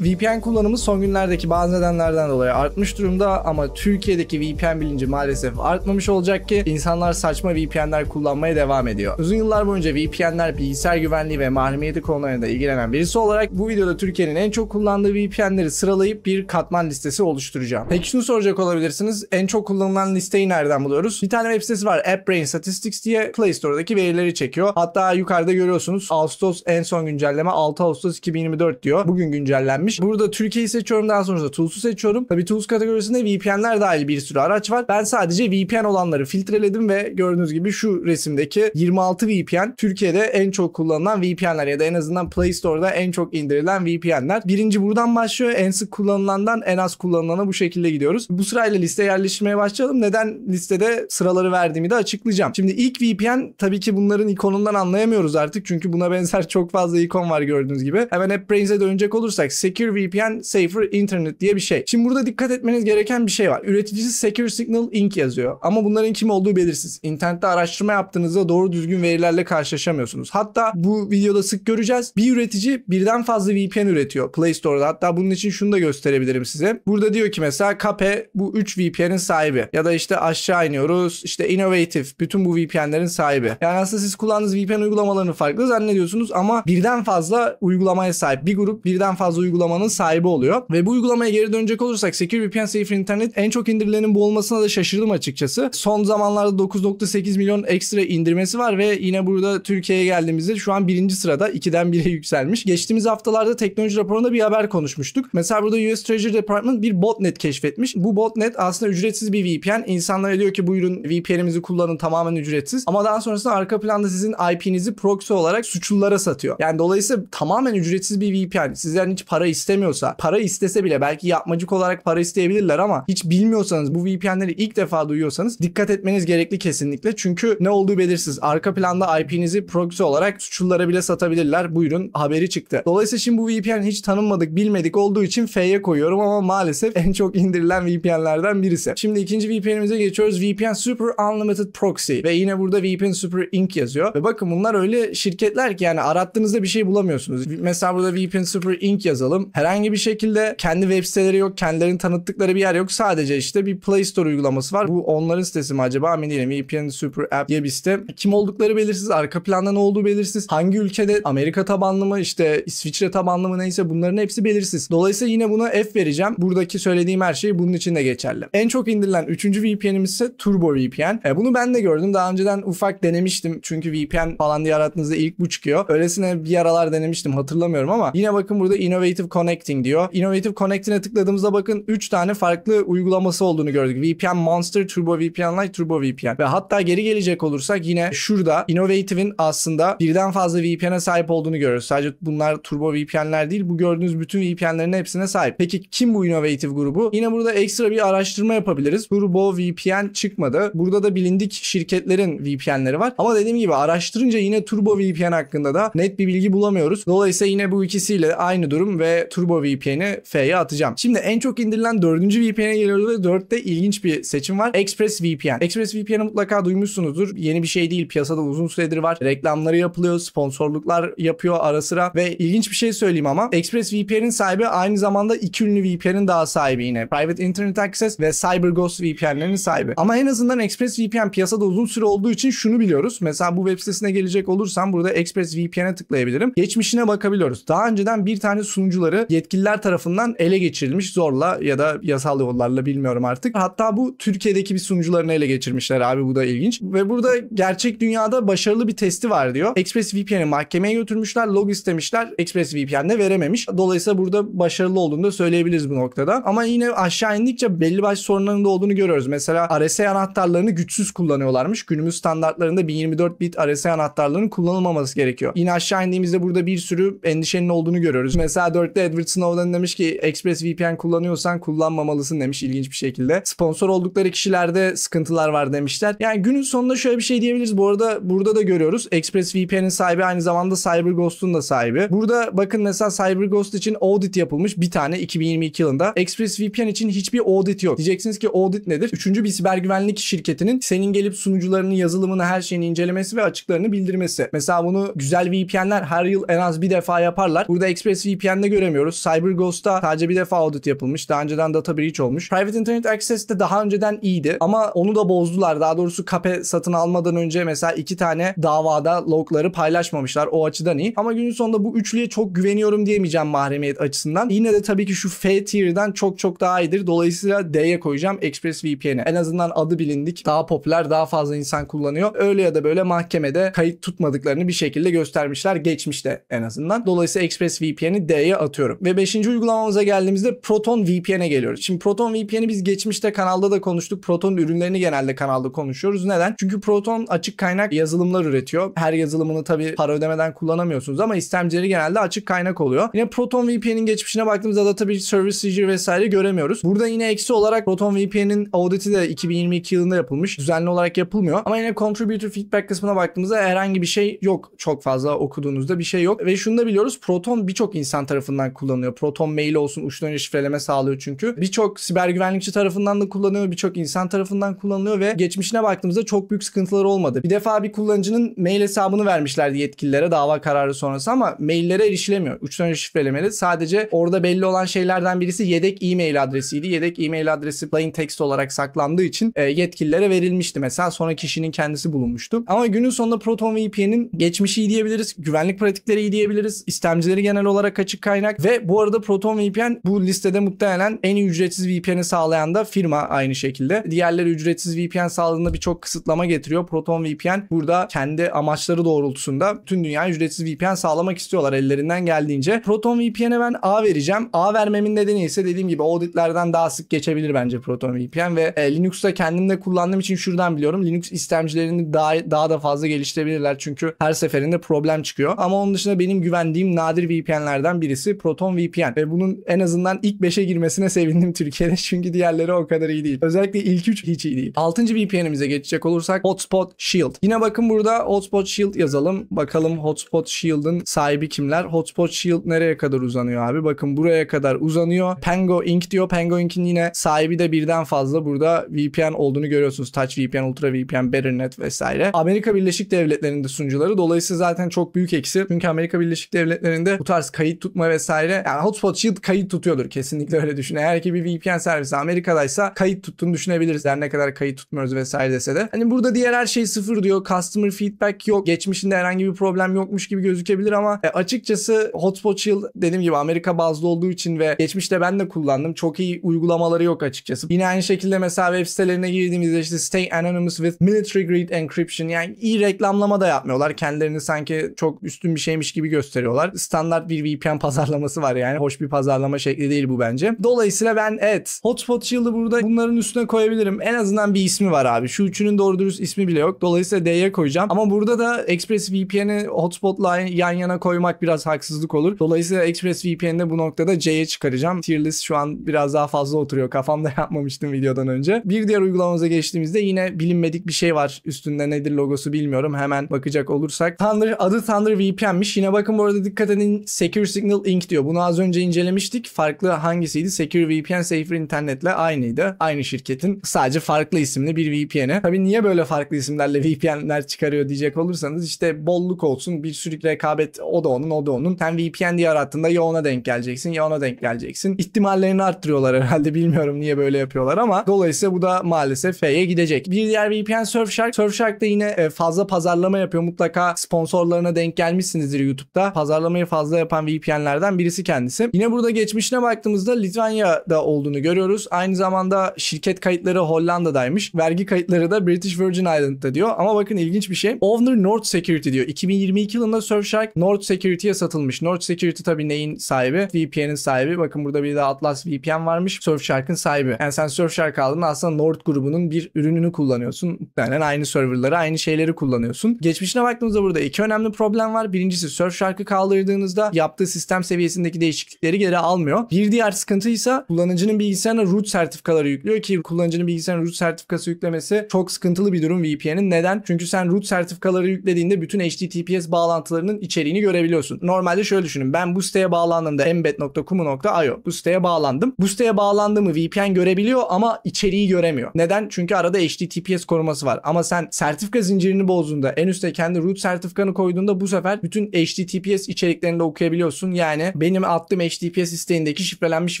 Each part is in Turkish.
VPN kullanımı son günlerdeki bazı nedenlerden dolayı artmış durumda ama Türkiye'deki VPN bilinci maalesef artmamış olacak ki insanlar saçma VPN'ler kullanmaya devam ediyor. Uzun yıllar boyunca VPN'ler bilgisayar güvenliği ve mahremiyeti konularında ilgilenen birisi olarak bu videoda Türkiye'nin en çok kullandığı VPN'leri sıralayıp bir katman listesi oluşturacağım. Peki şunu soracak olabilirsiniz. En çok kullanılan listeyi nereden buluyoruz? Bir tane web sitesi var AppBrain Statistics diye Play Store'daki verileri çekiyor. Hatta yukarıda görüyorsunuz Ağustos en son güncelleme 6 Ağustos 2024 diyor. Bugün güncellenmiş gelmiş. Burada Türkiye'yi seçiyorum daha sonra da Tools'u seçiyorum. Tabii Tools kategorisinde VPN'ler dahil bir sürü araç var. Ben sadece VPN olanları filtreledim ve gördüğünüz gibi şu resimdeki 26 VPN Türkiye'de en çok kullanılan VPN'ler ya da en azından Play Store'da en çok indirilen VPN'ler. Birinci buradan başlıyor. En sık kullanılandan en az kullanılana bu şekilde gidiyoruz. Bu sırayla liste yerleştirmeye başlayalım. Neden listede sıraları verdiğimi de açıklayacağım. Şimdi ilk VPN tabii ki bunların ikonundan anlayamıyoruz artık. Çünkü buna benzer çok fazla ikon var gördüğünüz gibi. Hemen AppBrains'e dönecek olursak 8 Secure VPN, Safer Internet diye bir şey. Şimdi burada dikkat etmeniz gereken bir şey var. Üreticisi Secure Signal Inc. yazıyor. Ama bunların kim olduğu belirsiz. İnternette araştırma yaptığınızda doğru düzgün verilerle karşılaşamıyorsunuz. Hatta bu videoda sık göreceğiz. Bir üretici birden fazla VPN üretiyor Play Store'da. Hatta bunun için şunu da gösterebilirim size. Burada diyor ki mesela Kape bu 3 VPN'in sahibi. Ya da işte aşağı iniyoruz. İşte Innovative bütün bu VPN'lerin sahibi. Yani aslında siz kullandığınız VPN uygulamalarını farklı zannediyorsunuz ama birden fazla uygulamaya sahip. Bir grup birden fazla uygulama uygulamanın sahibi oluyor. Ve bu uygulamaya geri dönecek olursak Secure VPN Safer Internet en çok indirilenin bu olmasına da şaşırdım açıkçası. Son zamanlarda 9.8 milyon ekstra indirmesi var ve yine burada Türkiye'ye geldiğimizde şu an birinci sırada 2'den 1'e yükselmiş. Geçtiğimiz haftalarda teknoloji raporunda bir haber konuşmuştuk. Mesela burada US Treasury Department bir botnet keşfetmiş. Bu botnet aslında ücretsiz bir VPN. İnsanlar diyor ki buyurun VPN'imizi kullanın tamamen ücretsiz. Ama daha sonrasında arka planda sizin IP'nizi proxy olarak suçlulara satıyor. Yani dolayısıyla tamamen ücretsiz bir VPN. Sizden hiç para istemiyorsa para istese bile belki yapmacık olarak para isteyebilirler ama hiç bilmiyorsanız bu VPN'leri ilk defa duyuyorsanız dikkat etmeniz gerekli kesinlikle. Çünkü ne olduğu belirsiz. Arka planda IP'nizi proxy olarak suçlulara bile satabilirler. Buyurun haberi çıktı. Dolayısıyla şimdi bu VPN hiç tanınmadık bilmedik olduğu için F'ye koyuyorum ama maalesef en çok indirilen VPN'lerden birisi. Şimdi ikinci VPN'imize geçiyoruz. VPN Super Unlimited Proxy ve yine burada VPN Super Inc yazıyor. Ve bakın bunlar öyle şirketler ki yani arattığınızda bir şey bulamıyorsunuz. Mesela burada VPN Super Inc yazalım herhangi bir şekilde kendi web siteleri yok, kendilerini tanıttıkları bir yer yok. Sadece işte bir Play Store uygulaması var. Bu onların sitesi mi acaba? Emin değilim. VPN e Super App diye bir site. Kim oldukları belirsiz, arka planda ne olduğu belirsiz. Hangi ülkede Amerika tabanlı mı, İşte İsviçre tabanlı mı neyse bunların hepsi belirsiz. Dolayısıyla yine buna F vereceğim. Buradaki söylediğim her şey bunun için de geçerli. En çok indirilen 3. VPN'imiz ise Turbo VPN. E, bunu ben de gördüm. Daha önceden ufak denemiştim. Çünkü VPN falan diye arattığınızda ilk bu çıkıyor. Öylesine bir aralar denemiştim hatırlamıyorum ama yine bakın burada innovative Innovative Connecting diyor. Innovative Connecting'e tıkladığımızda bakın 3 tane farklı uygulaması olduğunu gördük. VPN Monster, Turbo VPN Lite, Turbo VPN. Ve hatta geri gelecek olursak yine şurada Innovative'in aslında birden fazla VPN'e sahip olduğunu görüyoruz. Sadece bunlar Turbo VPN'ler değil. Bu gördüğünüz bütün VPN'lerin hepsine sahip. Peki kim bu Innovative grubu? Yine burada ekstra bir araştırma yapabiliriz. Turbo VPN çıkmadı. Burada da bilindik şirketlerin VPN'leri var. Ama dediğim gibi araştırınca yine Turbo VPN hakkında da net bir bilgi bulamıyoruz. Dolayısıyla yine bu ikisiyle aynı durum ve Turbo VPN'i F'ye atacağım. Şimdi en çok indirilen 4. VPN'e geliyoruz ve 4'te ilginç bir seçim var. Express VPN. Express VPN'i mutlaka duymuşsunuzdur. Yeni bir şey değil. Piyasada uzun süredir var. Reklamları yapılıyor. Sponsorluklar yapıyor ara sıra. Ve ilginç bir şey söyleyeyim ama Express VPN'in sahibi aynı zamanda iki ünlü VPN'in daha sahibi yine. Private Internet Access ve CyberGhost VPN'lerinin sahibi. Ama en azından Express VPN piyasada uzun süre olduğu için şunu biliyoruz. Mesela bu web sitesine gelecek olursam burada Express VPN'e tıklayabilirim. Geçmişine bakabiliyoruz. Daha önceden bir tane sunucu oyuncuları yetkililer tarafından ele geçirilmiş zorla ya da yasal yollarla bilmiyorum artık. Hatta bu Türkiye'deki bir sunucularını ele geçirmişler abi bu da ilginç. Ve burada gerçek dünyada başarılı bir testi var diyor. ExpressVPN'i mahkemeye götürmüşler log istemişler. ExpressVPN'de verememiş. Dolayısıyla burada başarılı olduğunu da söyleyebiliriz bu noktada. Ama yine aşağı indikçe belli başlı sorunların olduğunu görüyoruz. Mesela RSA anahtarlarını güçsüz kullanıyorlarmış. Günümüz standartlarında 1024 bit RSA anahtarlarının kullanılmaması gerekiyor. Yine aşağı indiğimizde burada bir sürü endişenin olduğunu görüyoruz. Mesela 4 Özellikle Edward Snowden demiş ki ExpressVPN kullanıyorsan kullanmamalısın demiş ilginç bir şekilde. Sponsor oldukları kişilerde sıkıntılar var demişler. Yani günün sonunda şöyle bir şey diyebiliriz. Bu arada burada da görüyoruz. ExpressVPN'in sahibi aynı zamanda CyberGhost'un da sahibi. Burada bakın mesela CyberGhost için audit yapılmış bir tane 2022 yılında. ExpressVPN için hiçbir audit yok. Diyeceksiniz ki audit nedir? Üçüncü bir siber güvenlik şirketinin senin gelip sunucularını, yazılımını, her şeyini incelemesi ve açıklarını bildirmesi. Mesela bunu güzel VPN'ler her yıl en az bir defa yaparlar. Burada ExpressVPN'de göre değiştiremiyoruz. CyberGhost'ta sadece bir defa audit yapılmış. Daha önceden data breach olmuş. Private Internet Access de daha önceden iyiydi ama onu da bozdular. Daha doğrusu kape satın almadan önce mesela iki tane davada logları paylaşmamışlar. O açıdan iyi. Ama günün sonunda bu üçlüye çok güveniyorum diyemeyeceğim mahremiyet açısından. Yine de tabii ki şu F tier'den çok çok daha iyidir. Dolayısıyla D'ye koyacağım ExpressVPN'e. En azından adı bilindik. Daha popüler, daha fazla insan kullanıyor. Öyle ya da böyle mahkemede kayıt tutmadıklarını bir şekilde göstermişler geçmişte en azından. Dolayısıyla ExpressVPN'i D'ye atıyorum anlatıyorum. Ve beşinci uygulamamıza geldiğimizde Proton VPN'e geliyoruz. Şimdi Proton VPN'i biz geçmişte kanalda da konuştuk. Proton ürünlerini genelde kanalda konuşuyoruz. Neden? Çünkü Proton açık kaynak yazılımlar üretiyor. Her yazılımını tabii para ödemeden kullanamıyorsunuz ama istemcileri genelde açık kaynak oluyor. Yine Proton VPN'in geçmişine baktığımızda da tabii service seizure vesaire göremiyoruz. Burada yine eksi olarak Proton VPN'in auditi de 2022 yılında yapılmış. Düzenli olarak yapılmıyor. Ama yine contributor feedback kısmına baktığımızda herhangi bir şey yok. Çok fazla okuduğunuzda bir şey yok. Ve şunu da biliyoruz Proton birçok insan tarafından tarafından kullanılıyor. Proton mail olsun uçtan önce şifreleme sağlıyor çünkü. Birçok siber güvenlikçi tarafından da kullanılıyor. Birçok insan tarafından kullanılıyor ve geçmişine baktığımızda çok büyük sıkıntılar olmadı. Bir defa bir kullanıcının mail hesabını vermişlerdi yetkililere dava kararı sonrası ama maillere erişilemiyor. Uçtan önce şifrelemeli. Sadece orada belli olan şeylerden birisi yedek e-mail adresiydi. Yedek e-mail adresi plain text olarak saklandığı için e, yetkililere verilmişti. Mesela sonra kişinin kendisi bulunmuştu. Ama günün sonunda Proton VPN'in e geçmişi iyi diyebiliriz. Güvenlik pratikleri iyi diyebiliriz. İstemcileri genel olarak açık kaynak olacak ve bu arada Proton VPN bu listede muhtemelen en ücretsiz VPN'i sağlayan da firma aynı şekilde. Diğerleri ücretsiz VPN sağladığında birçok kısıtlama getiriyor. Proton VPN burada kendi amaçları doğrultusunda tüm dünya ücretsiz VPN sağlamak istiyorlar ellerinden geldiğince. Proton VPN'e ben A vereceğim. A vermemin nedeni ise dediğim gibi auditlerden daha sık geçebilir bence Proton VPN ve e, Linux'ta kendim de kullandığım için şuradan biliyorum. Linux istemcilerini daha, daha da fazla geliştirebilirler çünkü her seferinde problem çıkıyor. Ama onun dışında benim güvendiğim nadir VPN'lerden birisi Proton VPN ve bunun en azından ilk 5'e girmesine sevindim Türkiye'de çünkü diğerleri o kadar iyi değil. Özellikle ilk 3 hiç iyi değil. 6. VPN'imize geçecek olursak Hotspot Shield. Yine bakın burada Hotspot Shield yazalım. Bakalım Hotspot Shield'ın sahibi kimler? Hotspot Shield nereye kadar uzanıyor abi? Bakın buraya kadar uzanıyor. Pango Inc diyor. Pango Inc'in yine sahibi de birden fazla burada VPN olduğunu görüyorsunuz. Touch VPN, Ultra VPN, Betternet vesaire. Amerika Birleşik Devletleri'nde sunucuları. Dolayısıyla zaten çok büyük eksi. Çünkü Amerika Birleşik Devletleri'nde bu tarz kayıt tutma vesaire vesaire. Yani hotspot shield kayıt tutuyordur kesinlikle öyle düşün. Eğer ki bir VPN servisi Amerika'daysa kayıt tuttuğunu düşünebiliriz. Yani ne kadar kayıt tutmuyoruz vesaire dese de. Hani burada diğer her şey sıfır diyor. Customer feedback yok. Geçmişinde herhangi bir problem yokmuş gibi gözükebilir ama e, açıkçası hotspot shield dediğim gibi Amerika bazlı olduğu için ve geçmişte ben de kullandım. Çok iyi uygulamaları yok açıkçası. Yine aynı şekilde mesela web sitelerine girdiğimizde işte stay anonymous with military grade encryption yani iyi reklamlama da yapmıyorlar. Kendilerini sanki çok üstün bir şeymiş gibi gösteriyorlar. Standart bir VPN pazarlığı pazarlaması var yani. Hoş bir pazarlama şekli değil bu bence. Dolayısıyla ben evet Hotspot Shield'ı burada bunların üstüne koyabilirim. En azından bir ismi var abi. Şu üçünün doğru dürüst ismi bile yok. Dolayısıyla D'ye koyacağım. Ama burada da ExpressVPN'i Hotspot'la yan yana koymak biraz haksızlık olur. Dolayısıyla ExpressVPN'de bu noktada C'ye çıkaracağım. Tier list şu an biraz daha fazla oturuyor. Kafamda yapmamıştım videodan önce. Bir diğer uygulamamıza geçtiğimizde yine bilinmedik bir şey var. Üstünde nedir logosu bilmiyorum. Hemen bakacak olursak. Thunder adı Thunder VPN'miş. Yine bakın bu arada dikkat edin Secure Signal Inc diyor. Bunu az önce incelemiştik. Farklı hangisiydi? Secure VPN Safer Internet'le aynıydı. Aynı şirketin sadece farklı isimli bir VPN'i. Tabii niye böyle farklı isimlerle VPN'ler çıkarıyor diyecek olursanız işte bolluk olsun bir sürü rekabet o da onun o da onun. Sen VPN diye arattığında ya ona denk geleceksin ya ona denk geleceksin. İhtimallerini arttırıyorlar herhalde bilmiyorum niye böyle yapıyorlar ama dolayısıyla bu da maalesef F'ye gidecek. Bir diğer VPN Surfshark. Surfshark da yine e, fazla pazarlama yapıyor. Mutlaka sponsorlarına denk gelmişsinizdir YouTube'da. Pazarlamayı fazla yapan VPN'lerden isimlerden birisi kendisi. Yine burada geçmişine baktığımızda Litvanya'da olduğunu görüyoruz. Aynı zamanda şirket kayıtları Hollanda'daymış. Vergi kayıtları da British Virgin Island'da diyor. Ama bakın ilginç bir şey. owner North Security diyor. 2022 yılında Surfshark North Security'ye satılmış. North Security tabii neyin sahibi? VPN'in sahibi. Bakın burada bir de Atlas VPN varmış. Surfshark'ın sahibi. Yani sen Surfshark aldın aslında North grubunun bir ürününü kullanıyorsun. Yani aynı serverları, aynı şeyleri kullanıyorsun. Geçmişine baktığımızda burada iki önemli problem var. Birincisi Surfshark'ı kaldırdığınızda yaptığı sistem seviye seviyesindeki değişiklikleri geri almıyor. Bir diğer sıkıntı ise kullanıcının bilgisayarına root sertifikaları yüklüyor ki kullanıcının bilgisayarına root sertifikası yüklemesi çok sıkıntılı bir durum VPN'in. Neden? Çünkü sen root sertifikaları yüklediğinde bütün HTTPS bağlantılarının içeriğini görebiliyorsun. Normalde şöyle düşünün. Ben bu siteye bağlandığımda embed.kumu.io bu siteye bağlandım. Bu siteye bağlandığımı VPN görebiliyor ama içeriği göremiyor. Neden? Çünkü arada HTTPS koruması var. Ama sen sertifika zincirini bozduğunda en üstte kendi root sertifikanı koyduğunda bu sefer bütün HTTPS içeriklerini de okuyabiliyorsun. Yani benim attığım HTTPS isteğindeki şifrelenmiş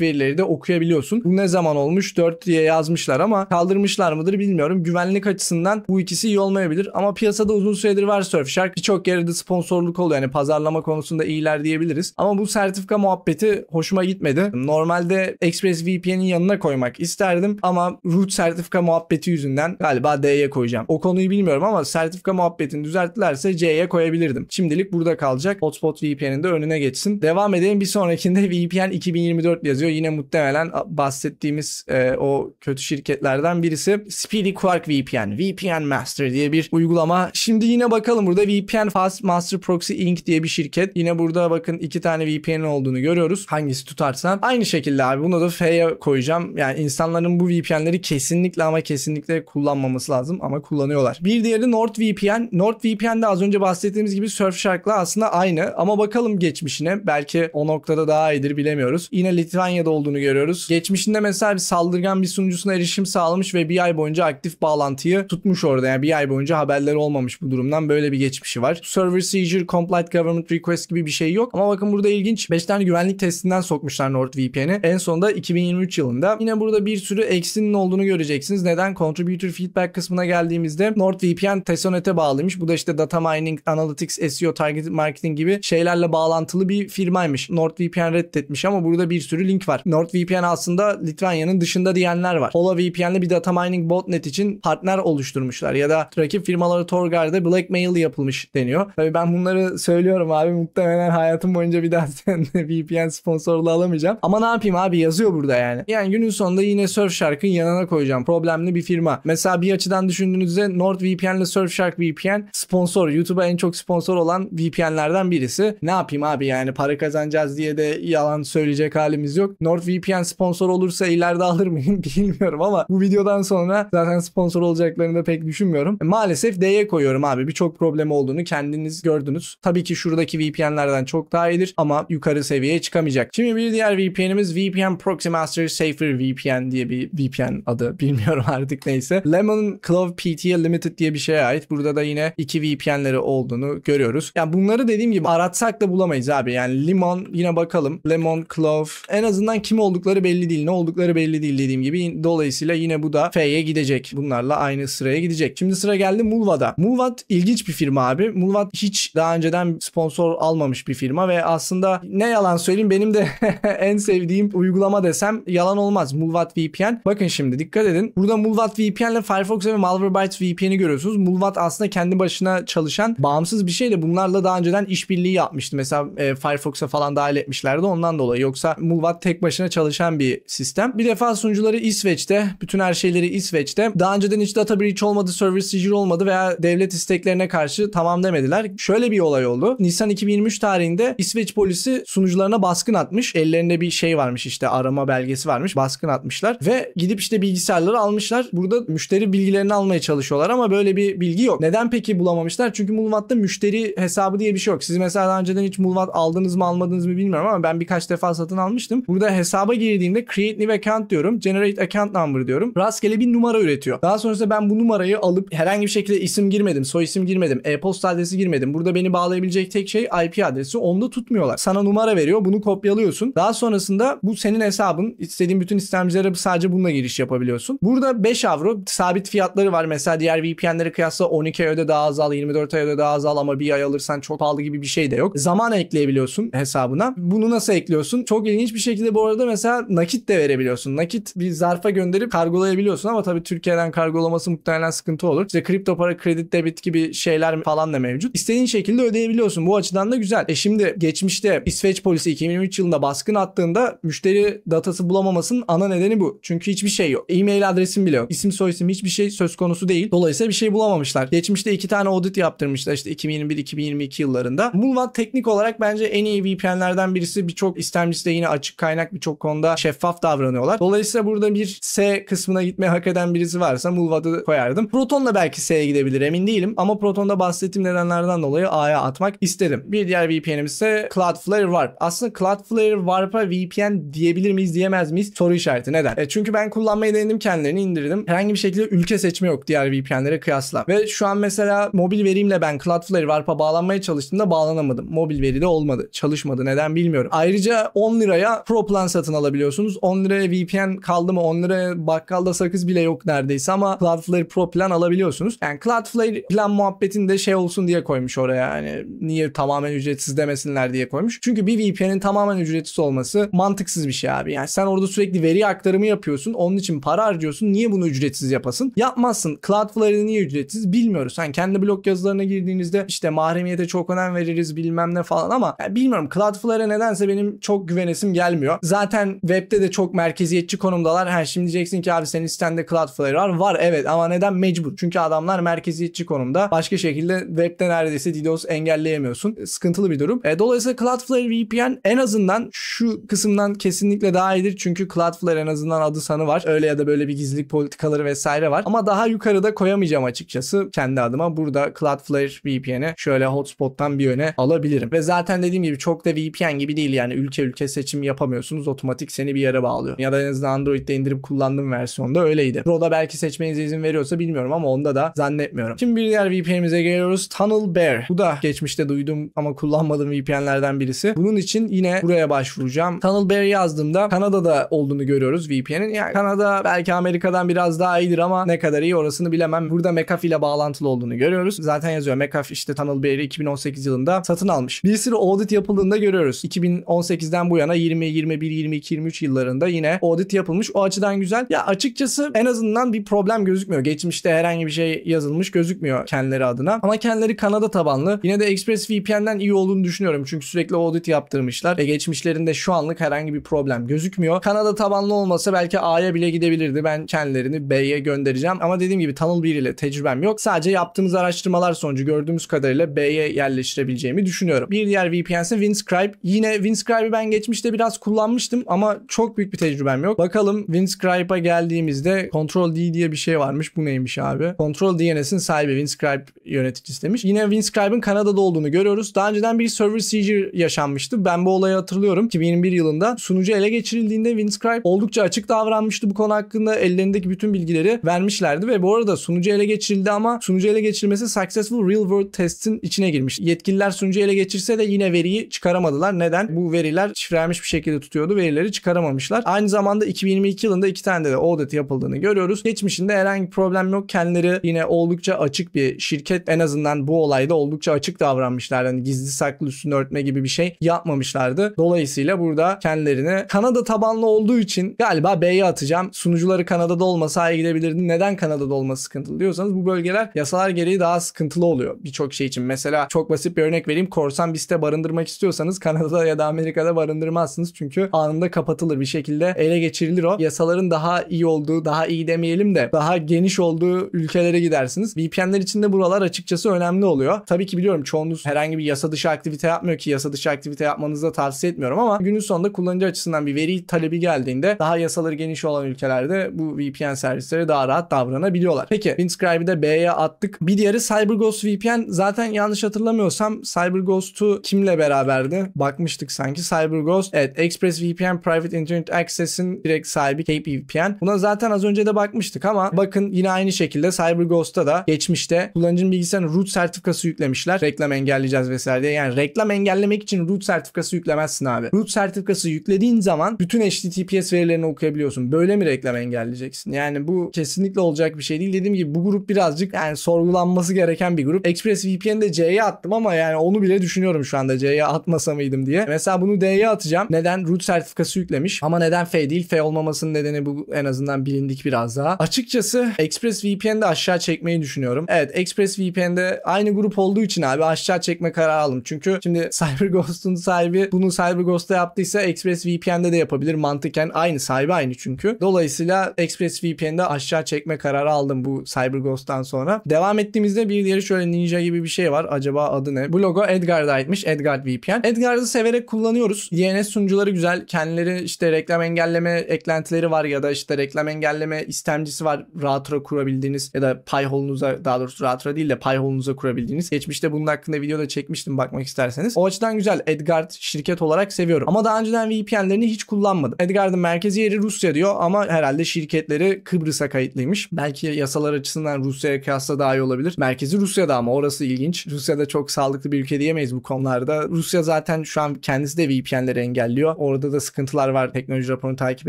verileri de okuyabiliyorsun. Bu Ne zaman olmuş 4 diye yazmışlar ama kaldırmışlar mıdır bilmiyorum. Güvenlik açısından bu ikisi iyi olmayabilir ama piyasada uzun süredir var Surfshark. Birçok yerde sponsorluk oluyor. Yani pazarlama konusunda iyiler diyebiliriz. Ama bu sertifika muhabbeti hoşuma gitmedi. Normalde ExpressVPN'in yanına koymak isterdim ama root sertifika muhabbeti yüzünden galiba D'ye koyacağım. O konuyu bilmiyorum ama sertifika muhabbetini düzelttilerse C'ye koyabilirdim. Şimdilik burada kalacak. Hotspot VPN'in de önüne geçsin. Devam edelim edelim. Bir sonrakinde VPN 2024 yazıyor. Yine muhtemelen bahsettiğimiz e, o kötü şirketlerden birisi Speedy Quark VPN. VPN Master diye bir uygulama. Şimdi yine bakalım burada VPN Fast Master Proxy Inc. diye bir şirket. Yine burada bakın iki tane VPN olduğunu görüyoruz. Hangisi tutarsan Aynı şekilde abi bunu da F'ye koyacağım. Yani insanların bu VPN'leri kesinlikle ama kesinlikle kullanmaması lazım ama kullanıyorlar. Bir diğeri NordVPN. NordVPN de az önce bahsettiğimiz gibi Surfshark'la aslında aynı ama bakalım geçmişine. Belki o noktada daha iyidir bilemiyoruz. Yine Litvanya'da olduğunu görüyoruz. Geçmişinde mesela bir saldırgan bir sunucusuna erişim sağlamış ve bir ay boyunca aktif bağlantıyı tutmuş orada. Yani bir ay boyunca haberleri olmamış bu durumdan. Böyle bir geçmişi var. Server seizure, compliant government request gibi bir şey yok. Ama bakın burada ilginç. 5 tane güvenlik testinden sokmuşlar NordVPN'i. En sonunda 2023 yılında. Yine burada bir sürü eksinin olduğunu göreceksiniz. Neden? Contributor feedback kısmına geldiğimizde NordVPN Tesonet'e bağlıymış. Bu da işte data mining, analytics, SEO, target marketing gibi şeylerle bağlantılı bir firmaymış istememiş. NordVPN reddetmiş ama burada bir sürü link var. NordVPN aslında Litvanya'nın dışında diyenler var. HoloVPN'li bir data mining botnet için partner oluşturmuşlar ya da rakip firmaları Torgar'da blackmail yapılmış deniyor. Tabii ben bunları söylüyorum abi muhtemelen hayatım boyunca bir daha sen VPN sponsorlu alamayacağım. Ama ne yapayım abi yazıyor burada yani. Yani günün sonunda yine Surfshark'ın yanına koyacağım. Problemli bir firma. Mesela bir açıdan düşündüğünüzde NordVPN ile Surfshark VPN sponsor. YouTube'a en çok sponsor olan VPN'lerden birisi. Ne yapayım abi yani para kazan kazanacağız diye de yalan söyleyecek halimiz yok. NordVPN sponsor olursa ileride alır mıyım bilmiyorum ama bu videodan sonra zaten sponsor olacaklarını da pek düşünmüyorum. E, maalesef D'ye koyuyorum abi. Birçok problem olduğunu kendiniz gördünüz. Tabii ki şuradaki VPN'lerden çok daha iyidir ama yukarı seviyeye çıkamayacak. Şimdi bir diğer VPN'imiz VPN Proxy Master Safer VPN diye bir VPN adı. Bilmiyorum artık neyse. Lemon Clove PTA Limited diye bir şeye ait. Burada da yine iki VPN'leri olduğunu görüyoruz. Yani bunları dediğim gibi aratsak da bulamayız abi. Yani Limon an yine bakalım. Lemon, Clove. En azından kim oldukları belli değil. Ne oldukları belli değil dediğim gibi. Dolayısıyla yine bu da F'ye gidecek. Bunlarla aynı sıraya gidecek. Şimdi sıra geldi Mulvada. Mulvat ilginç bir firma abi. Mulvat hiç daha önceden sponsor almamış bir firma ve aslında ne yalan söyleyeyim benim de en sevdiğim uygulama desem yalan olmaz. Mulvat VPN. Bakın şimdi dikkat edin. Burada Mulvat VPN ile Firefox ve Malwarebytes VPN'i görüyorsunuz. Mulvat aslında kendi başına çalışan bağımsız bir şey de bunlarla daha önceden işbirliği yapmıştı. Mesela e, Firefox'a falan falan dahil etmişlerdi ondan dolayı. Yoksa Mulvat tek başına çalışan bir sistem. Bir defa sunucuları İsveç'te. Bütün her şeyleri İsveç'te. Daha önceden hiç data breach olmadı, server seizure olmadı veya devlet isteklerine karşı tamam demediler. Şöyle bir olay oldu. Nisan 2023 tarihinde İsveç polisi sunucularına baskın atmış. Ellerinde bir şey varmış işte arama belgesi varmış. Baskın atmışlar ve gidip işte bilgisayarları almışlar. Burada müşteri bilgilerini almaya çalışıyorlar ama böyle bir bilgi yok. Neden peki bulamamışlar? Çünkü Mulvat'ta müşteri hesabı diye bir şey yok. Siz mesela daha önceden hiç Mulvat aldınız mı almadınız aldınız mı bilmiyorum ama ben birkaç defa satın almıştım. Burada hesaba girdiğimde create new account diyorum. Generate account number diyorum. Rastgele bir numara üretiyor. Daha sonrasında ben bu numarayı alıp herhangi bir şekilde isim girmedim, soy isim girmedim, e-posta adresi girmedim. Burada beni bağlayabilecek tek şey IP adresi. Onu da tutmuyorlar. Sana numara veriyor. Bunu kopyalıyorsun. Daha sonrasında bu senin hesabın. istediğin bütün istemcilere sadece bununla giriş yapabiliyorsun. Burada 5 avro sabit fiyatları var. Mesela diğer VPN'lere kıyasla 12 ayda daha az 24 ayda daha azal ama bir ay alırsan çok pahalı gibi bir şey de yok. Zaman ekleyebiliyorsun hesabı hesabına. Bunu nasıl ekliyorsun? Çok ilginç bir şekilde bu arada mesela nakit de verebiliyorsun. Nakit bir zarfa gönderip kargolayabiliyorsun ama tabii Türkiye'den kargolaması muhtemelen sıkıntı olur. İşte kripto para kredi debit gibi şeyler falan da mevcut. İstediğin şekilde ödeyebiliyorsun. Bu açıdan da güzel. E şimdi geçmişte İsveç polisi 2023 yılında baskın attığında müşteri datası bulamamasının ana nedeni bu. Çünkü hiçbir şey yok. E-mail adresim bile yok. İsim soyisim hiçbir şey söz konusu değil. Dolayısıyla bir şey bulamamışlar. Geçmişte iki tane audit yaptırmışlar işte 2021-2022 yıllarında. Mulvat teknik olarak bence en iyi VPN nedenlerden birisi birçok istemcisi de yine açık kaynak birçok konuda şeffaf davranıyorlar. Dolayısıyla burada bir S kısmına gitmeye hak eden birisi varsa Mulvad'ı koyardım. Proton da belki S'ye gidebilir emin değilim ama Proton'da bahsettiğim nedenlerden dolayı A'ya atmak isterim. Bir diğer VPN'imiz ise Cloudflare Warp. Aslında Cloudflare Warp'a VPN diyebilir miyiz diyemez miyiz? Soru işareti. Neden? E çünkü ben kullanmayı denedim kendilerini indirdim. Herhangi bir şekilde ülke seçme yok diğer VPN'lere kıyasla. Ve şu an mesela mobil verimle ben Cloudflare Warp'a bağlanmaya çalıştığımda bağlanamadım. Mobil veride olmadı. Çalışmadı neden bilmiyorum. Ayrıca 10 liraya Pro Plan satın alabiliyorsunuz. 10 liraya VPN kaldı mı? 10 liraya bakkalda sakız bile yok neredeyse ama Cloudflare Pro plan alabiliyorsunuz. Yani Cloudflare plan muhabbetini de şey olsun diye koymuş oraya. Yani niye tamamen ücretsiz demesinler diye koymuş. Çünkü bir VPN'in tamamen ücretsiz olması mantıksız bir şey abi. Yani sen orada sürekli veri aktarımı yapıyorsun. Onun için para harcıyorsun. Niye bunu ücretsiz yapasın? Yapmazsın. Cloudflare'de niye ücretsiz bilmiyoruz. Hani kendi blog yazılarına girdiğinizde işte mahremiyete çok önem veririz bilmem ne falan ama yani bilmiyorum. Cloud Platflara nedense benim çok güvenesim gelmiyor. Zaten webde de çok merkeziyetçi konumdalar. Ha şimdi diyeceksin ki abi senin sitende Cloudflare var. Var evet ama neden mecbur? Çünkü adamlar merkeziyetçi konumda. Başka şekilde webde neredeyse DDoS engelleyemiyorsun. E, sıkıntılı bir durum. E, dolayısıyla Cloudflare VPN en azından şu kısımdan kesinlikle daha iyidir. Çünkü Cloudflare en azından adı sanı var. Öyle ya da böyle bir gizlilik politikaları vesaire var. Ama daha yukarıda koyamayacağım açıkçası kendi adıma. Burada Cloudflare VPN'i şöyle hotspot'tan bir yöne alabilirim. Ve zaten dediğim gibi çok da VPN gibi değil yani ülke ülke seçim yapamıyorsunuz otomatik seni bir yere bağlıyor. Ya da en azından Android'de indirip kullandığım versiyonda öyleydi. Pro'da belki seçmenize izin veriyorsa bilmiyorum ama onda da zannetmiyorum. Şimdi bir diğer VPN'imize geliyoruz. Tunnel Bear. Bu da geçmişte duydum ama kullanmadığım VPN'lerden birisi. Bunun için yine buraya başvuracağım. Tunnel Bear yazdığımda Kanada'da olduğunu görüyoruz VPN'in. Yani Kanada belki Amerika'dan biraz daha iyidir ama ne kadar iyi orasını bilemem. Burada McAfee ile bağlantılı olduğunu görüyoruz. Zaten yazıyor McAfee işte Tunnel Bear'i 2018 yılında satın almış. Bir sürü audit yapıldığında görüyoruz. 2018'den bu yana 20, 21, 22, 23 yıllarında yine audit yapılmış. O açıdan güzel. Ya açıkçası en azından bir problem gözükmüyor. Geçmişte herhangi bir şey yazılmış gözükmüyor kendileri adına. Ama kendileri Kanada tabanlı. Yine de ExpressVPN'den iyi olduğunu düşünüyorum. Çünkü sürekli audit yaptırmışlar ve geçmişlerinde şu anlık herhangi bir problem gözükmüyor. Kanada tabanlı olmasa belki A'ya bile gidebilirdi. Ben kendilerini B'ye göndereceğim. Ama dediğim gibi Tunnel biriyle ile tecrübem yok. Sadece yaptığımız araştırmalar sonucu gördüğümüz kadarıyla B'ye yerleştirebileceğimi düşünüyorum. Bir diğer VPN ise Windscribe Scribe. Yine WinScribe'i ben geçmişte biraz kullanmıştım ama çok büyük bir tecrübem yok. Bakalım WinScribe'a geldiğimizde Control D diye bir şey varmış. Bu neymiş abi? Control DNS'in sahibi WinScribe yöneticisi demiş. Yine WinScribe'ın Kanada'da olduğunu görüyoruz. Daha önceden bir server seizure yaşanmıştı. Ben bu olayı hatırlıyorum. 2021 yılında sunucu ele geçirildiğinde WinScribe oldukça açık davranmıştı bu konu hakkında. Ellerindeki bütün bilgileri vermişlerdi ve bu arada sunucu ele geçirildi ama sunucu ele geçirilmesi Successful Real World Test'in içine girmiş. Yetkililer sunucu ele geçirse de yine veriyi çıkaramamıştı çıkaramadılar. Neden? Bu veriler şifrelenmiş bir şekilde tutuyordu. Verileri çıkaramamışlar. Aynı zamanda 2022 yılında iki tane de audit yapıldığını görüyoruz. Geçmişinde herhangi bir problem yok. Kendileri yine oldukça açık bir şirket. En azından bu olayda oldukça açık davranmışlar. Yani gizli saklı üstünü örtme gibi bir şey yapmamışlardı. Dolayısıyla burada kendilerini Kanada tabanlı olduğu için galiba B'ye atacağım. Sunucuları Kanada'da olmasa iyi gidebilirdi. Neden Kanada'da olması sıkıntılı diyorsanız bu bölgeler yasalar gereği daha sıkıntılı oluyor birçok şey için. Mesela çok basit bir örnek vereyim. Korsan bir site barındırmak istiyorsanız alırsanız Kanada'da ya da Amerika'da barındırmazsınız. Çünkü anında kapatılır bir şekilde ele geçirilir o. Yasaların daha iyi olduğu, daha iyi demeyelim de daha geniş olduğu ülkelere gidersiniz. VPN'ler için de buralar açıkçası önemli oluyor. Tabii ki biliyorum çoğunuz herhangi bir yasa dışı aktivite yapmıyor ki yasa dışı aktivite yapmanızı da tavsiye etmiyorum ama günün sonunda kullanıcı açısından bir veri talebi geldiğinde daha yasaları geniş olan ülkelerde bu VPN servisleri daha rahat davranabiliyorlar. Peki Winscribe'i de B'ye attık. Bir diğeri CyberGhost VPN zaten yanlış hatırlamıyorsam CyberGhost'u kimle beraberdi? bakmıştık sanki. CyberGhost evet ExpressVPN Private Internet Access'in direkt sahibi KPVPN. Buna zaten az önce de bakmıştık ama bakın yine aynı şekilde CyberGhost'ta da geçmişte kullanıcının bilgisayarına root sertifikası yüklemişler. Reklam engelleyeceğiz vesaire diye. Yani reklam engellemek için root sertifikası yüklemezsin abi. Root sertifikası yüklediğin zaman bütün HTTPS verilerini okuyabiliyorsun. Böyle mi reklam engelleyeceksin? Yani bu kesinlikle olacak bir şey değil. Dediğim gibi bu grup birazcık yani sorgulanması gereken bir grup. ExpressVPN'de de C'ye attım ama yani onu bile düşünüyorum şu anda. C'ye atmasam mıydım diye. Mesela bunu D'ye atacağım. Neden? Root sertifikası yüklemiş. Ama neden F değil? F olmamasının nedeni bu en azından bilindik biraz daha. Açıkçası ExpressVPN'de aşağı çekmeyi düşünüyorum. Evet ExpressVPN'de aynı grup olduğu için abi aşağı çekme kararı aldım. Çünkü şimdi CyberGhost'un sahibi bunu CyberGhost'ta yaptıysa ExpressVPN'de de yapabilir. Mantıken aynı sahibi aynı çünkü. Dolayısıyla ExpressVPN'de aşağı çekme kararı aldım bu CyberGhost'tan sonra. Devam ettiğimizde bir diğeri şöyle Ninja gibi bir şey var. Acaba adı ne? Bu logo Edgar'da etmiş, Edgard VPN. Edgard Edgar'ı severek kullanıyoruz. DNS sunucuları güzel. Kendileri işte reklam engelleme eklentileri var ya da işte reklam engelleme istemcisi var. Rahatıra kurabildiğiniz ya da payhole'unuza daha doğrusu rahatıra değil de payhole'unuza kurabildiğiniz. Geçmişte bunun hakkında video da çekmiştim bakmak isterseniz. O açıdan güzel. Edgard şirket olarak seviyorum. Ama daha önceden VPN'lerini hiç kullanmadım. Edgard'ın merkezi yeri Rusya diyor ama herhalde şirketleri Kıbrıs'a kayıtlıymış. Belki yasalar açısından Rusya'ya kıyasla daha iyi olabilir. Merkezi Rusya'da ama orası ilginç. Rusya'da çok sağlıklı bir ülke diyemeyiz bu konularda. Rusya zaten zaten şu an kendisi de VPN'leri engelliyor. Orada da sıkıntılar var. Teknoloji raporunu takip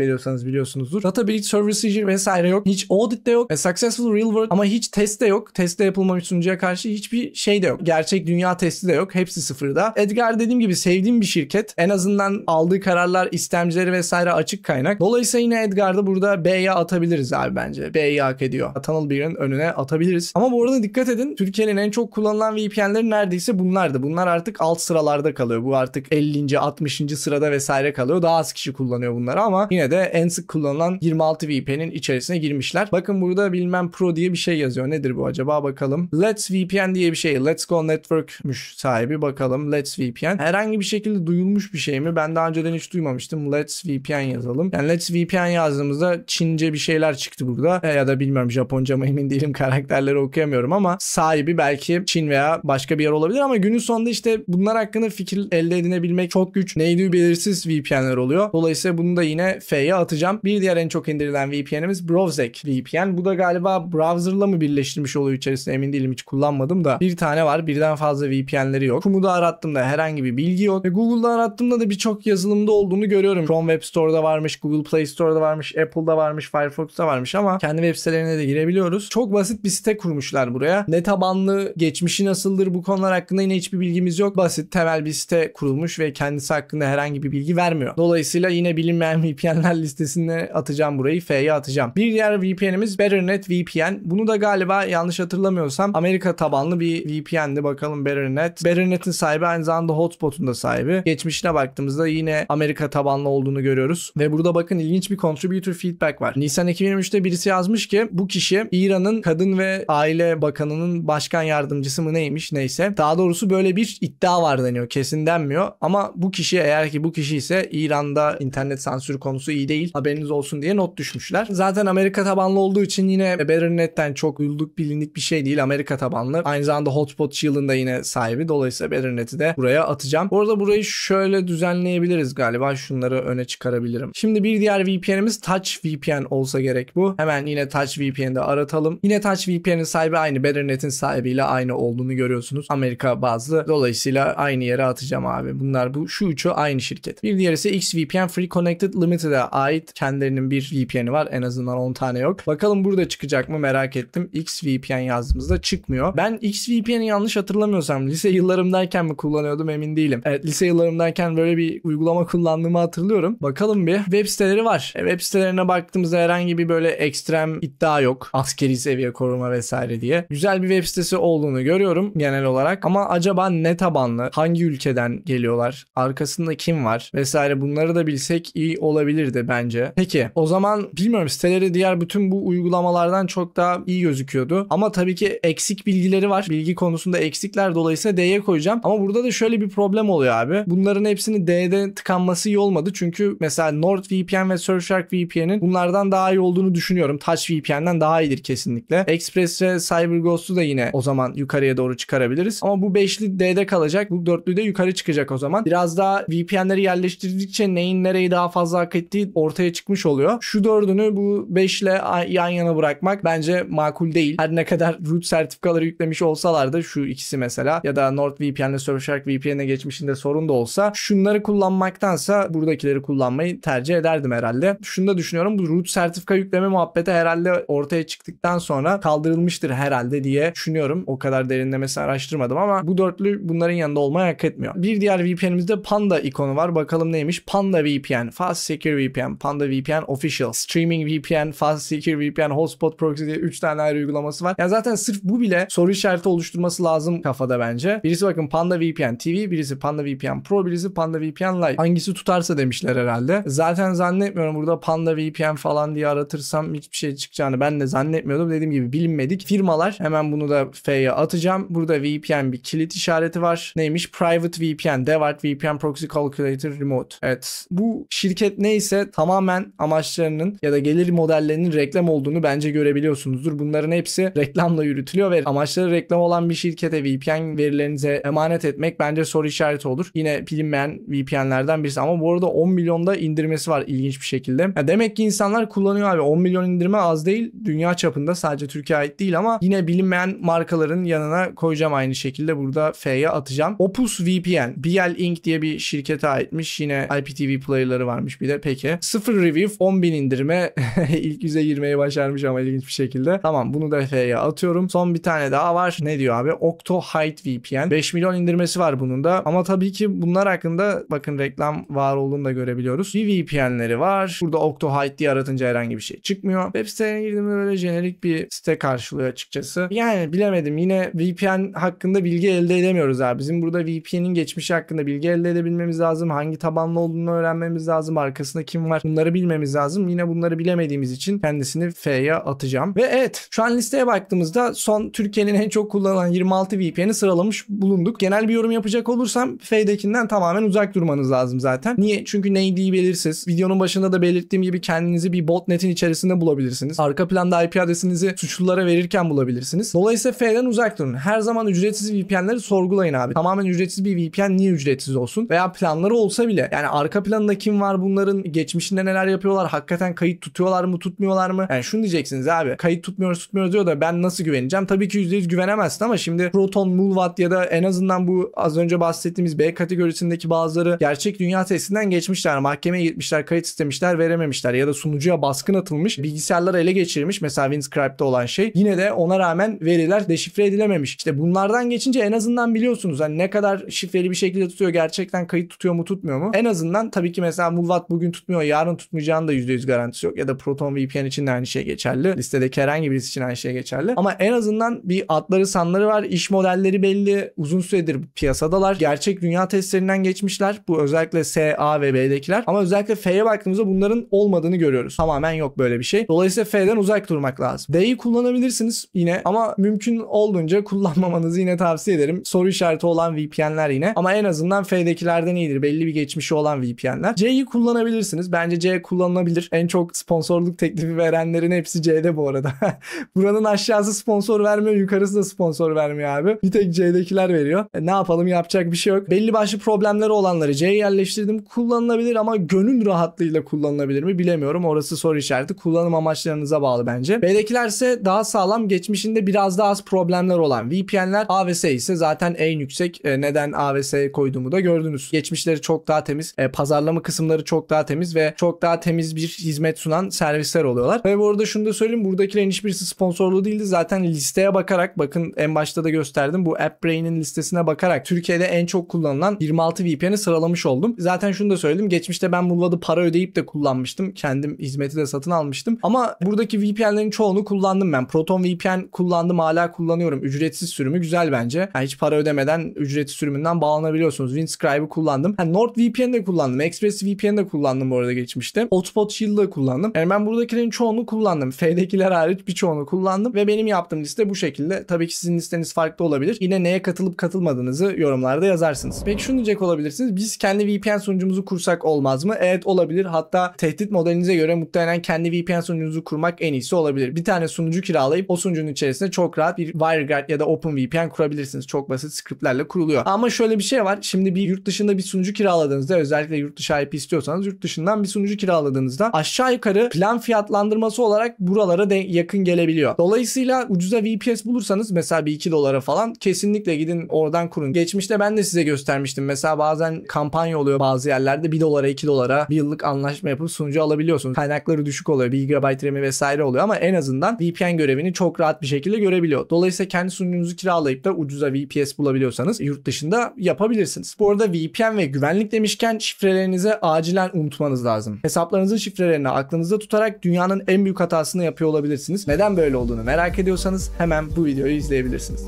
ediyorsanız biliyorsunuzdur. Data breach service seizure vesaire yok. Hiç audit de yok. E, successful real world ama hiç test de yok. Testte yapılmamış sunucuya karşı hiçbir şey de yok. Gerçek dünya testi de yok. Hepsi sıfırda. Edgar dediğim gibi sevdiğim bir şirket. En azından aldığı kararlar istemcileri vesaire açık kaynak. Dolayısıyla yine Edgar'da burada B'ye atabiliriz abi bence. B'ye hak ediyor. Tunnel Beer'in önüne atabiliriz. Ama bu arada dikkat edin. Türkiye'nin en çok kullanılan VPN'leri neredeyse bunlardı. Bunlar artık alt sıralarda kalıyor bu artık 50. 60. sırada vesaire kalıyor. Daha az kişi kullanıyor bunları ama yine de en sık kullanılan 26 VPN'in içerisine girmişler. Bakın burada bilmem Pro diye bir şey yazıyor. Nedir bu acaba bakalım. Let's VPN diye bir şey. Let's Go Network'müş sahibi. Bakalım Let's VPN. Herhangi bir şekilde duyulmuş bir şey mi? Ben daha önceden hiç duymamıştım. Let's VPN yazalım. Yani Let's VPN yazdığımızda Çince bir şeyler çıktı burada. E, ya da bilmiyorum Japonca mı emin değilim. Karakterleri okuyamıyorum ama sahibi belki Çin veya başka bir yer olabilir ama günün sonunda işte bunlar hakkında fikir elde edinebilmek çok güç. Neydi belirsiz VPN'ler oluyor. Dolayısıyla bunu da yine F'ye atacağım. Bir diğer en çok indirilen VPN'imiz Browsec VPN. Bu da galiba browser'la mı birleştirmiş oluyor içerisinde emin değilim hiç kullanmadım da. Bir tane var birden fazla VPN'leri yok. Kumu'da arattım da herhangi bir bilgi yok. Ve Google'da arattığımda da birçok yazılımda olduğunu görüyorum. Chrome Web Store'da varmış, Google Play Store'da varmış, Apple'da varmış, Firefox'ta varmış ama kendi web sitelerine de girebiliyoruz. Çok basit bir site kurmuşlar buraya. Ne tabanlı, geçmişi nasıldır bu konular hakkında yine hiçbir bilgimiz yok. Basit, temel bir site kurulmuş ve kendisi hakkında herhangi bir bilgi vermiyor. Dolayısıyla yine bilinmeyen VPN'ler listesine atacağım burayı. F'ye atacağım. Bir diğer VPN'imiz BetterNet VPN. Bunu da galiba yanlış hatırlamıyorsam Amerika tabanlı bir VPN'di. Bakalım BetterNet. BetterNet'in sahibi aynı zamanda hotspot'un da sahibi. Geçmişine baktığımızda yine Amerika tabanlı olduğunu görüyoruz. Ve burada bakın ilginç bir contributor feedback var. Nisan 2023'te birisi yazmış ki bu kişi İran'ın kadın ve aile bakanının başkan yardımcısı mı neymiş neyse. Daha doğrusu böyle bir iddia var deniyor. Kesin der denmiyor. Ama bu kişi eğer ki bu kişi ise İran'da internet sansürü konusu iyi değil haberiniz olsun diye not düşmüşler. Zaten Amerika tabanlı olduğu için yine Betternet'ten çok duyulduk bilinlik bir şey değil Amerika tabanlı. Aynı zamanda Hotspot Shield'ın da yine sahibi. Dolayısıyla Betternet'i de buraya atacağım. Bu arada burayı şöyle düzenleyebiliriz galiba. Şunları öne çıkarabilirim. Şimdi bir diğer VPN'imiz Touch VPN olsa gerek bu. Hemen yine Touch VPN'de aratalım. Yine Touch VPN'in sahibi aynı. Betternet'in sahibiyle aynı olduğunu görüyorsunuz. Amerika bazlı. Dolayısıyla aynı yere atacağım abi bunlar bu şu üçü aynı şirket. Bir diğeri ise XVPN Free Connected Limited'e ait kendilerinin bir VPN'i var. En azından 10 tane yok. Bakalım burada çıkacak mı merak ettim. XVPN yazdığımızda çıkmıyor. Ben XVPN'i yanlış hatırlamıyorsam lise yıllarımdayken mi kullanıyordum emin değilim. Evet lise yıllarımdayken böyle bir uygulama kullandığımı hatırlıyorum. Bakalım bir web siteleri var. E, web sitelerine baktığımızda herhangi bir böyle ekstrem iddia yok. Askeri seviye koruma vesaire diye. Güzel bir web sitesi olduğunu görüyorum genel olarak. Ama acaba ne tabanlı? Hangi ülkeden? geliyorlar? Arkasında kim var? Vesaire bunları da bilsek iyi olabilirdi bence. Peki o zaman bilmiyorum siteleri diğer bütün bu uygulamalardan çok daha iyi gözüküyordu. Ama tabii ki eksik bilgileri var. Bilgi konusunda eksikler dolayısıyla D'ye koyacağım. Ama burada da şöyle bir problem oluyor abi. Bunların hepsini D'de tıkanması iyi olmadı. Çünkü mesela NordVPN ve Surfshark VPN'in bunlardan daha iyi olduğunu düşünüyorum. Touch VPN'den daha iyidir kesinlikle. Express ve CyberGhost'u da yine o zaman yukarıya doğru çıkarabiliriz. Ama bu beşli D'de kalacak. Bu dörtlü de yukarı çıkacak çıkacak o zaman. Biraz daha VPN'leri yerleştirdikçe neyin nereyi daha fazla hak ettiği ortaya çıkmış oluyor. Şu dördünü bu 5 ile yan yana bırakmak bence makul değil. Her ne kadar root sertifikaları yüklemiş olsalardı şu ikisi mesela ya da NordVPN ile Surfshark VPN'e geçmişinde sorun da olsa şunları kullanmaktansa buradakileri kullanmayı tercih ederdim herhalde. Şunu da düşünüyorum bu root sertifika yükleme muhabbeti herhalde ortaya çıktıktan sonra kaldırılmıştır herhalde diye düşünüyorum. O kadar derinlemesi araştırmadım ama bu dörtlü bunların yanında olmaya hak etmiyor bir diğer VPN'imizde Panda ikonu var. Bakalım neymiş? Panda VPN, Fast Secure VPN, Panda VPN Official, Streaming VPN, Fast Secure VPN, Hotspot Proxy diye 3 tane ayrı uygulaması var. Yani zaten sırf bu bile soru işareti oluşturması lazım kafada bence. Birisi bakın Panda VPN TV, birisi Panda VPN Pro, birisi Panda VPN Lite. Hangisi tutarsa demişler herhalde. Zaten zannetmiyorum burada Panda VPN falan diye aratırsam hiçbir şey çıkacağını ben de zannetmiyordum. Dediğim gibi bilinmedik. Firmalar hemen bunu da F'ye atacağım. Burada VPN bir kilit işareti var. Neymiş? Private VPN VPN, Devart, VPN Proxy Calculator Remote. Evet. Bu şirket neyse tamamen amaçlarının ya da gelir modellerinin reklam olduğunu bence görebiliyorsunuzdur. Bunların hepsi reklamla yürütülüyor ve amaçları reklam olan bir şirkete VPN verilerinize emanet etmek bence soru işareti olur. Yine bilinmeyen VPN'lerden birisi ama bu arada 10 milyonda indirmesi var ilginç bir şekilde. Ya demek ki insanlar kullanıyor abi. 10 milyon indirme az değil. Dünya çapında sadece Türkiye ait değil ama yine bilinmeyen markaların yanına koyacağım aynı şekilde. Burada F'ye atacağım. Opus VPN Aynen. BL Inc. diye bir şirkete aitmiş. Yine IPTV player'ları varmış bir de. Peki. Sıfır review 10 bin indirme ilk yüze girmeyi başarmış ama ilginç bir şekilde. Tamam bunu da F'ye atıyorum. Son bir tane daha var. Ne diyor abi? Octo Hide VPN. 5 milyon indirmesi var bunun da. Ama tabii ki bunlar hakkında bakın reklam var olduğunu da görebiliyoruz. Bir VPN'leri var. Burada Octo Hide diye aratınca herhangi bir şey çıkmıyor. Web sitelerine girdiğimde böyle jenerik bir site karşılıyor açıkçası. Yani bilemedim. Yine VPN hakkında bilgi elde edemiyoruz abi. Bizim burada VPN'in geçmiş geçmişi hakkında bilgi elde edebilmemiz lazım. Hangi tabanlı olduğunu öğrenmemiz lazım. Arkasında kim var bunları bilmemiz lazım. Yine bunları bilemediğimiz için kendisini F'ye atacağım. Ve evet şu an listeye baktığımızda son Türkiye'nin en çok kullanılan 26 VPN'i sıralamış bulunduk. Genel bir yorum yapacak olursam F'dekinden tamamen uzak durmanız lazım zaten. Niye? Çünkü neydi belirsiz. Videonun başında da belirttiğim gibi kendinizi bir botnetin içerisinde bulabilirsiniz. Arka planda IP adresinizi suçlulara verirken bulabilirsiniz. Dolayısıyla F'den uzak durun. Her zaman ücretsiz VPN'leri sorgulayın abi. Tamamen ücretsiz bir VPN konten niye ücretsiz olsun? Veya planları olsa bile yani arka planında kim var bunların geçmişinde neler yapıyorlar? Hakikaten kayıt tutuyorlar mı tutmuyorlar mı? Yani şunu diyeceksiniz abi kayıt tutmuyoruz tutmuyoruz diyor da ben nasıl güveneceğim? Tabii ki %100 güvenemezsin ama şimdi Proton, Mulvat ya da en azından bu az önce bahsettiğimiz B kategorisindeki bazıları gerçek dünya testinden geçmişler. Mahkemeye gitmişler, kayıt istemişler, verememişler ya da sunucuya baskın atılmış, bilgisayarları ele geçirmiş. Mesela Windscribe'da olan şey. Yine de ona rağmen veriler deşifre edilememiş. İşte bunlardan geçince en azından biliyorsunuz hani ne kadar şifreli bir bir şekilde tutuyor. Gerçekten kayıt tutuyor mu tutmuyor mu? En azından tabii ki mesela Mulvat bugün tutmuyor. Yarın tutmayacağını da %100 garantisi yok. Ya da Proton VPN e için de aynı şey geçerli. Listedeki herhangi birisi için aynı şey geçerli. Ama en azından bir adları sanları var. iş modelleri belli. Uzun süredir piyasadalar. Gerçek dünya testlerinden geçmişler. Bu özellikle S, A ve B'dekiler. Ama özellikle F'ye baktığımızda bunların olmadığını görüyoruz. Tamamen yok böyle bir şey. Dolayısıyla F'den uzak durmak lazım. D'yi kullanabilirsiniz yine ama mümkün olduğunca kullanmamanızı yine tavsiye ederim. Soru işareti olan VPN'ler yine. Ama ama en azından F'dekilerden iyidir. Belli bir geçmişi olan VPN'ler. C'yi kullanabilirsiniz. Bence C kullanılabilir. En çok sponsorluk teklifi verenlerin hepsi C'de bu arada. Buranın aşağısı sponsor vermiyor. Yukarısı da sponsor vermiyor abi. Bir tek C'dekiler veriyor. E, ne yapalım yapacak bir şey yok. Belli başlı problemleri olanları C'ye yerleştirdim. Kullanılabilir ama gönül rahatlığıyla kullanılabilir mi bilemiyorum. Orası soru işareti. Kullanım amaçlarınıza bağlı bence. B'dekiler ise daha sağlam geçmişinde biraz daha az problemler olan VPN'ler. A ve S ise zaten en yüksek. E, neden A ve S masaya koyduğumu da gördünüz. Geçmişleri çok daha temiz, e, pazarlama kısımları çok daha temiz ve çok daha temiz bir hizmet sunan servisler oluyorlar. Ve bu arada şunu da söyleyeyim buradakilerin hiçbirisi sponsorlu değildi. Zaten listeye bakarak bakın en başta da gösterdim bu AppBrain'in listesine bakarak Türkiye'de en çok kullanılan 26 VPN'i sıralamış oldum. Zaten şunu da söyledim geçmişte ben bu para ödeyip de kullanmıştım. Kendim hizmeti de satın almıştım. Ama buradaki VPN'lerin çoğunu kullandım ben. Proton VPN kullandım hala kullanıyorum. Ücretsiz sürümü güzel bence. Yani hiç para ödemeden ücretsiz sürümünden bağlı bağlanabiliyorsunuz. WindScribe'ı kullandım. Yani NordVPN de kullandım. ExpressVPN de kullandım bu arada geçmişte. Hotspot Shield'ı kullandım. Yani ben buradakilerin çoğunu kullandım. F'dekiler hariç birçoğunu kullandım ve benim yaptığım liste bu şekilde. Tabii ki sizin listeniz farklı olabilir. Yine neye katılıp katılmadığınızı yorumlarda yazarsınız. Peki şunu diyecek olabilirsiniz. Biz kendi VPN sunucumuzu kursak olmaz mı? Evet olabilir. Hatta tehdit modelinize göre muhtemelen kendi VPN sunucunuzu kurmak en iyisi olabilir. Bir tane sunucu kiralayıp o sunucunun içerisinde çok rahat bir WireGuard ya da OpenVPN kurabilirsiniz. Çok basit scriptlerle kuruluyor. Ama şöyle bir şey var. Şimdi bir yurt dışında bir sunucu kiraladığınızda özellikle yurt dışı IP istiyorsanız yurt dışından bir sunucu kiraladığınızda aşağı yukarı plan fiyatlandırması olarak buralara de yakın gelebiliyor. Dolayısıyla ucuza VPS bulursanız mesela bir 2 dolara falan kesinlikle gidin oradan kurun. Geçmişte ben de size göstermiştim. Mesela bazen kampanya oluyor bazı yerlerde 1 dolara 2 dolara bir yıllık anlaşma yapıp sunucu alabiliyorsunuz. Kaynakları düşük oluyor. 1 GB RAM'i vesaire oluyor ama en azından VPN görevini çok rahat bir şekilde görebiliyor. Dolayısıyla kendi sunucunuzu kiralayıp da ucuza VPS bulabiliyorsanız yurt dışında yap yapabilirsiniz. Bu arada VPN ve güvenlik demişken şifrelerinizi acilen unutmanız lazım. Hesaplarınızın şifrelerini aklınızda tutarak dünyanın en büyük hatasını yapıyor olabilirsiniz. Neden böyle olduğunu merak ediyorsanız hemen bu videoyu izleyebilirsiniz.